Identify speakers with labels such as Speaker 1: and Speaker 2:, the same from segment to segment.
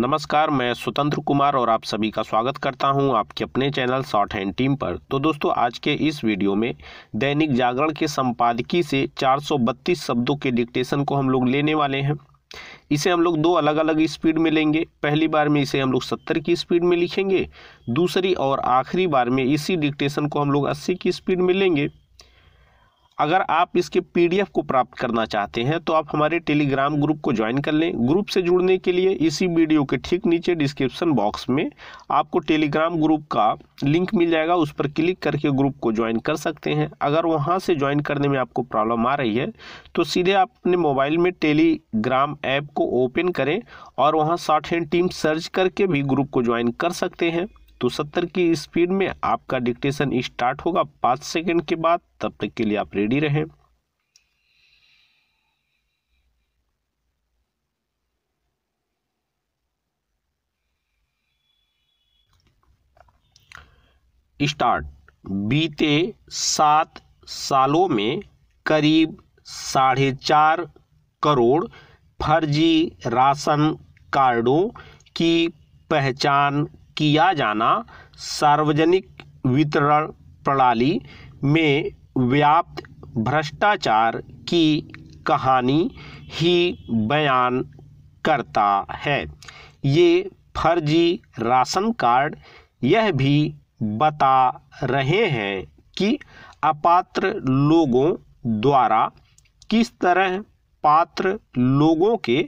Speaker 1: नमस्कार मैं स्वतंत्र कुमार और आप सभी का स्वागत करता हूं आपके अपने चैनल शॉर्ट हैंड टीम पर तो दोस्तों आज के इस वीडियो में दैनिक जागरण के संपादकीय से 432 शब्दों के डिक्टेशन को हम लोग लेने वाले हैं इसे हम लोग दो अलग अलग स्पीड में लेंगे पहली बार में इसे हम लोग सत्तर की स्पीड में लिखेंगे दूसरी और आखिरी बार में इसी डिक्टेशन को हम लोग अस्सी की स्पीड में लेंगे अगर आप इसके पीडीएफ को प्राप्त करना चाहते हैं तो आप हमारे टेलीग्राम ग्रुप को ज्वाइन कर लें ग्रुप से जुड़ने के लिए इसी वीडियो के ठीक नीचे डिस्क्रिप्शन बॉक्स में आपको टेलीग्राम ग्रुप का लिंक मिल जाएगा उस पर क्लिक करके ग्रुप को ज्वाइन कर सकते हैं अगर वहाँ से ज्वाइन करने में आपको प्रॉब्लम आ रही है तो सीधे आप अपने मोबाइल में टेलीग्राम ऐप को ओपन करें और वहाँ शॉर्ट हैंड टीम सर्च करके भी ग्रुप को ज्वाइन कर सकते हैं तो सत्तर की स्पीड में आपका डिक्टेशन स्टार्ट होगा पाँच सेकेंड के बाद तब तक के लिए आप रेडी रहें स्टार्ट बीते सात सालों में करीब साढ़े चार करोड़ फर्जी राशन कार्डों की पहचान किया जाना सार्वजनिक वितरण प्रणाली में व्याप्त भ्रष्टाचार की कहानी ही बयान करता है ये फर्जी राशन कार्ड यह भी बता रहे हैं कि अपात्र लोगों द्वारा किस तरह पात्र लोगों के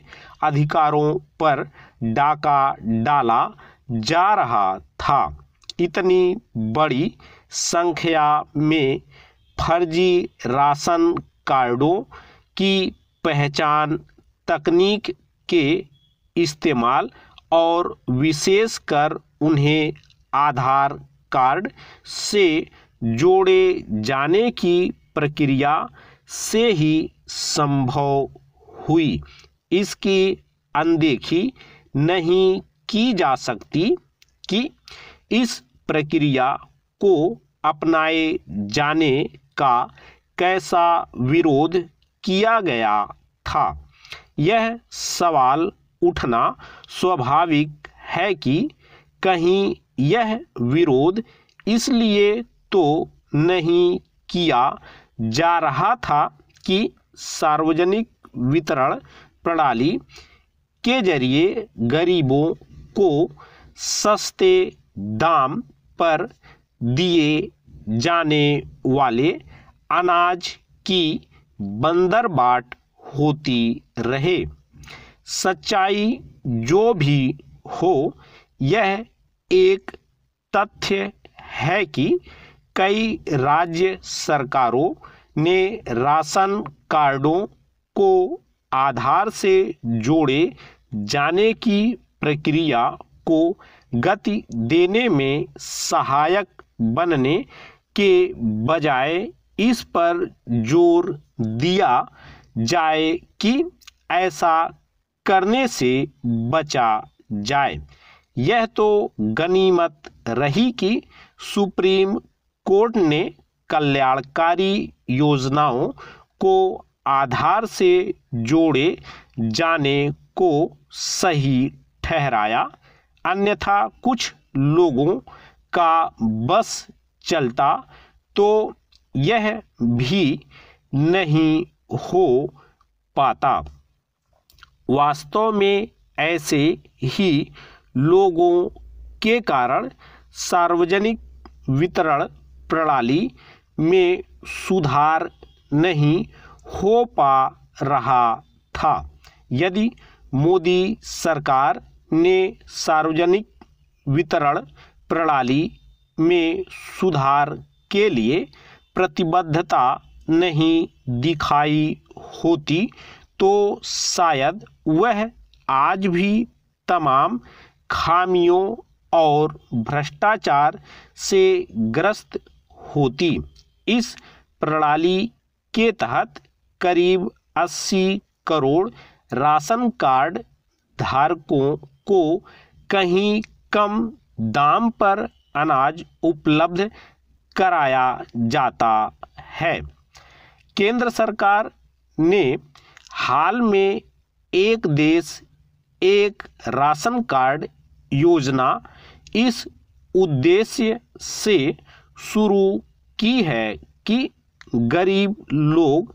Speaker 1: अधिकारों पर डाका डाला जा रहा था इतनी बड़ी संख्या में फर्जी राशन कार्डों की पहचान तकनीक के इस्तेमाल और विशेषकर उन्हें आधार कार्ड से जोड़े जाने की प्रक्रिया से ही संभव हुई इसकी अनदेखी नहीं की जा सकती कि इस प्रक्रिया को अपनाए जाने का कैसा विरोध किया गया था यह सवाल उठना स्वाभाविक है कि कहीं यह विरोध इसलिए तो नहीं किया जा रहा था कि सार्वजनिक वितरण प्रणाली के जरिए गरीबों को सस्ते दाम पर दिए जाने वाले अनाज की बंदरबाट होती रहे सच्चाई जो भी हो यह एक तथ्य है कि कई राज्य सरकारों ने राशन कार्डों को आधार से जोड़े जाने की प्रक्रिया को गति देने में सहायक बनने के बजाय इस पर जोर दिया जाए कि ऐसा करने से बचा जाए यह तो गनीमत रही कि सुप्रीम कोर्ट ने कल्याणकारी योजनाओं को आधार से जोड़े जाने को सही ठहराया अन्यथा कुछ लोगों का बस चलता तो यह भी नहीं हो पाता वास्तव में ऐसे ही लोगों के कारण सार्वजनिक वितरण प्रणाली में सुधार नहीं हो पा रहा था यदि मोदी सरकार ने सार्वजनिक वितरण प्रणाली में सुधार के लिए प्रतिबद्धता नहीं दिखाई होती तो शायद वह आज भी तमाम खामियों और भ्रष्टाचार से ग्रस्त होती इस प्रणाली के तहत करीब 80 करोड़ राशन कार्ड धारकों को कहीं कम दाम पर अनाज उपलब्ध कराया जाता है केंद्र सरकार ने हाल में एक देश एक राशन कार्ड योजना इस उद्देश्य से शुरू की है कि गरीब लोग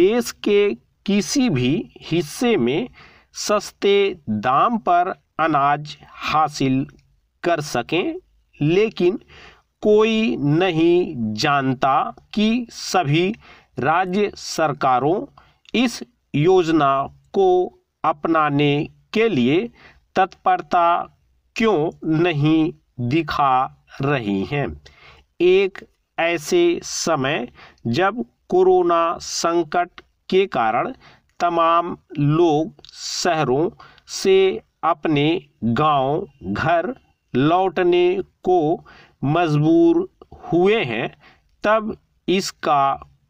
Speaker 1: देश के किसी भी हिस्से में सस्ते दाम पर अनाज हासिल कर सकें लेकिन कोई नहीं जानता कि सभी राज्य सरकारों इस योजना को अपनाने के लिए तत्परता क्यों नहीं दिखा रही हैं एक ऐसे समय जब कोरोना संकट के कारण तमाम लोग शहरों से अपने गांव घर लौटने को मजबूर हुए हैं तब इसका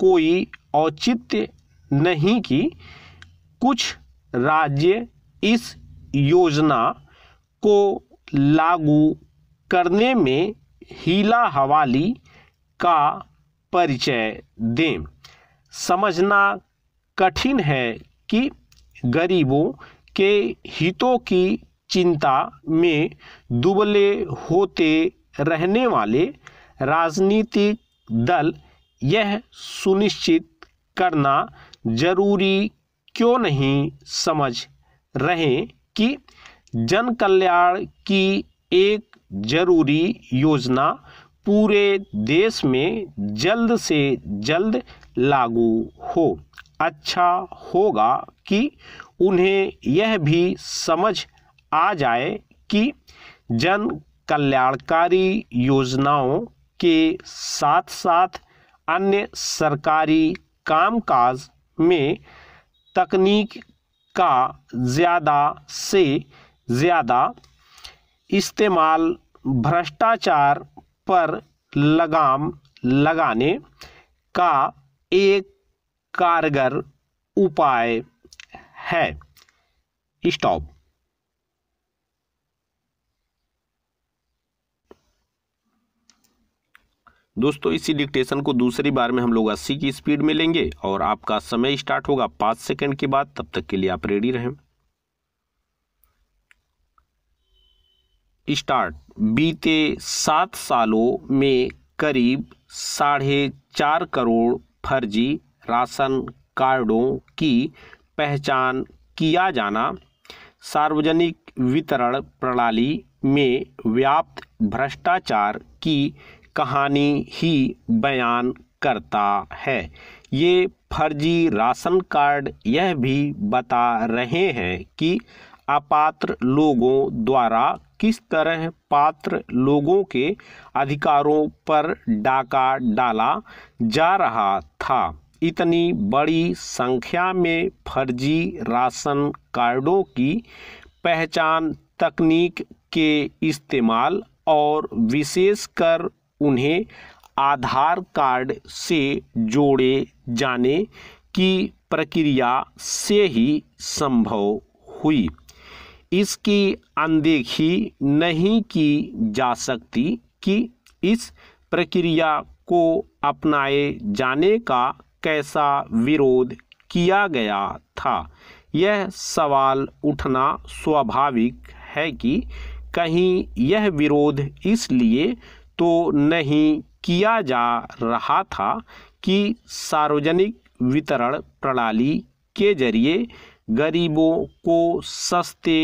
Speaker 1: कोई औचित्य नहीं कि कुछ राज्य इस योजना को लागू करने में हीला हवाली का परिचय दें समझना कठिन है कि गरीबों के हितों की चिंता में दुबले होते रहने वाले राजनीतिक दल यह सुनिश्चित करना जरूरी क्यों नहीं समझ रहे कि जन कल्याण की एक जरूरी योजना पूरे देश में जल्द से जल्द लागू हो अच्छा होगा कि उन्हें यह भी समझ आ जाए कि जन कल्याणकारी योजनाओं के साथ साथ अन्य सरकारी कामकाज में तकनीक का ज़्यादा से ज़्यादा इस्तेमाल भ्रष्टाचार पर लगाम लगाने का एक कारगर उपाय है स्टॉप दोस्तों इसी डिक्टेशन को दूसरी बार में हम लोग अस्सी की स्पीड में लेंगे और आपका समय स्टार्ट होगा पांच सेकंड के बाद तब तक के लिए आप रेडी रहें स्टार्ट बीते सात सालों में करीब साढ़े चार करोड़ फर्जी राशन कार्डों की पहचान किया जाना सार्वजनिक वितरण प्रणाली में व्याप्त भ्रष्टाचार की कहानी ही बयान करता है ये फर्जी राशन कार्ड यह भी बता रहे हैं कि अपात्र लोगों द्वारा किस तरह पात्र लोगों के अधिकारों पर डाका डाला जा रहा था इतनी बड़ी संख्या में फर्जी राशन कार्डों की पहचान तकनीक के इस्तेमाल और विशेषकर उन्हें आधार कार्ड से जोड़े जाने की प्रक्रिया से ही संभव हुई इसकी अनदेखी नहीं की जा सकती कि इस प्रक्रिया को अपनाए जाने का कैसा विरोध किया गया था यह सवाल उठना स्वाभाविक है कि कहीं यह विरोध इसलिए तो नहीं किया जा रहा था कि सार्वजनिक वितरण प्रणाली के जरिए गरीबों को सस्ते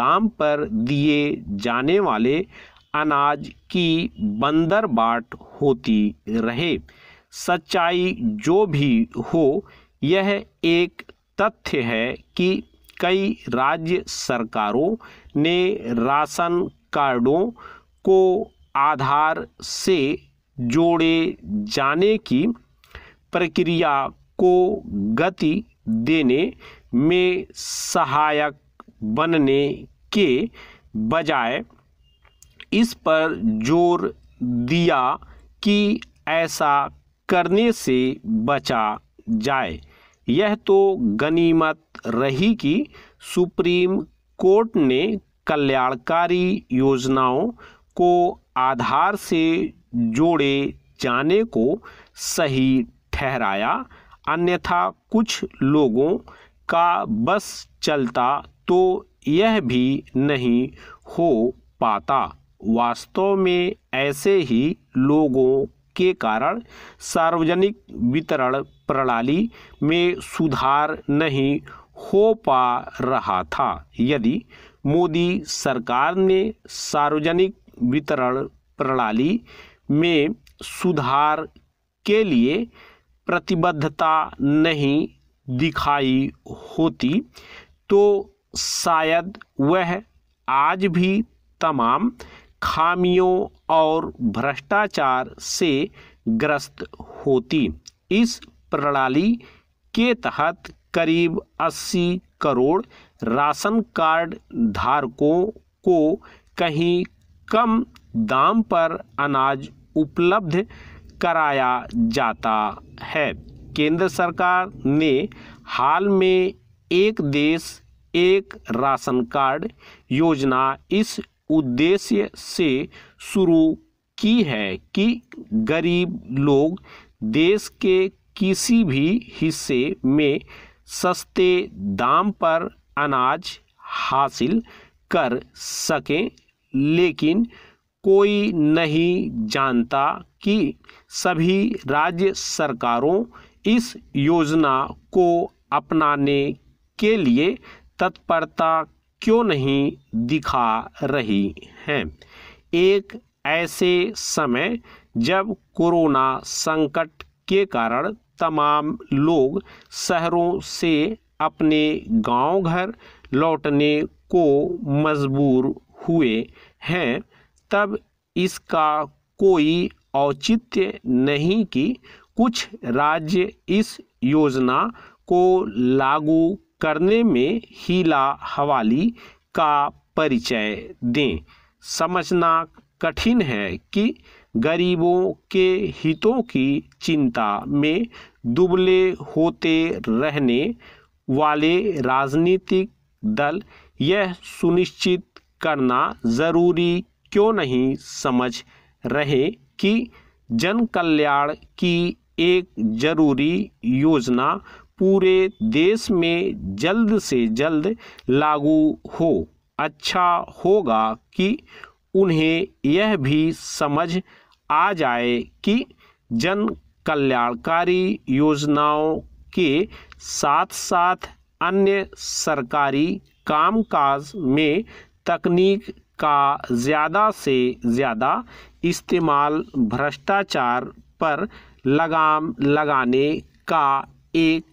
Speaker 1: दाम पर दिए जाने वाले अनाज की बंदर बाट होती रहे सच्चाई जो भी हो यह एक तथ्य है कि कई राज्य सरकारों ने राशन कार्डों को आधार से जोड़े जाने की प्रक्रिया को गति देने में सहायक बनने के बजाय इस पर जोर दिया कि ऐसा करने से बचा जाए यह तो गनीमत रही कि सुप्रीम कोर्ट ने कल्याणकारी योजनाओं को आधार से जोड़े जाने को सही ठहराया अन्यथा कुछ लोगों का बस चलता तो यह भी नहीं हो पाता वास्तव में ऐसे ही लोगों के कारण सार्वजनिक वितरण प्रणाली में सुधार नहीं हो पा रहा था यदि मोदी सरकार ने सार्वजनिक वितरण प्रणाली में सुधार के लिए प्रतिबद्धता नहीं दिखाई होती तो शायद वह आज भी तमाम खामियों और भ्रष्टाचार से ग्रस्त होती इस प्रणाली के तहत करीब 80 करोड़ राशन कार्ड धारकों को कहीं कम दाम पर अनाज उपलब्ध कराया जाता है केंद्र सरकार ने हाल में एक देश एक राशन कार्ड योजना इस उद्देश्य से शुरू की है कि गरीब लोग देश के किसी भी हिस्से में सस्ते दाम पर अनाज हासिल कर सकें लेकिन कोई नहीं जानता कि सभी राज्य सरकारों इस योजना को अपनाने के लिए तत्परता क्यों नहीं दिखा रही हैं एक ऐसे समय जब कोरोना संकट के कारण तमाम लोग शहरों से अपने गांव घर लौटने को मजबूर हुए हैं तब इसका कोई औचित्य नहीं कि कुछ राज्य इस योजना को लागू करने में हीला हवाली का परिचय दें समझना कठिन है कि गरीबों के हितों की चिंता में दुबले होते रहने वाले राजनीतिक दल यह सुनिश्चित करना ज़रूरी क्यों नहीं समझ रहे कि जन कल्याण की एक जरूरी योजना पूरे देश में जल्द से जल्द लागू हो अच्छा होगा कि उन्हें यह भी समझ आ जाए कि जन कल्याणकारी योजनाओं के साथ साथ अन्य सरकारी कामकाज में तकनीक का ज़्यादा से ज़्यादा इस्तेमाल भ्रष्टाचार पर लगाम लगाने का एक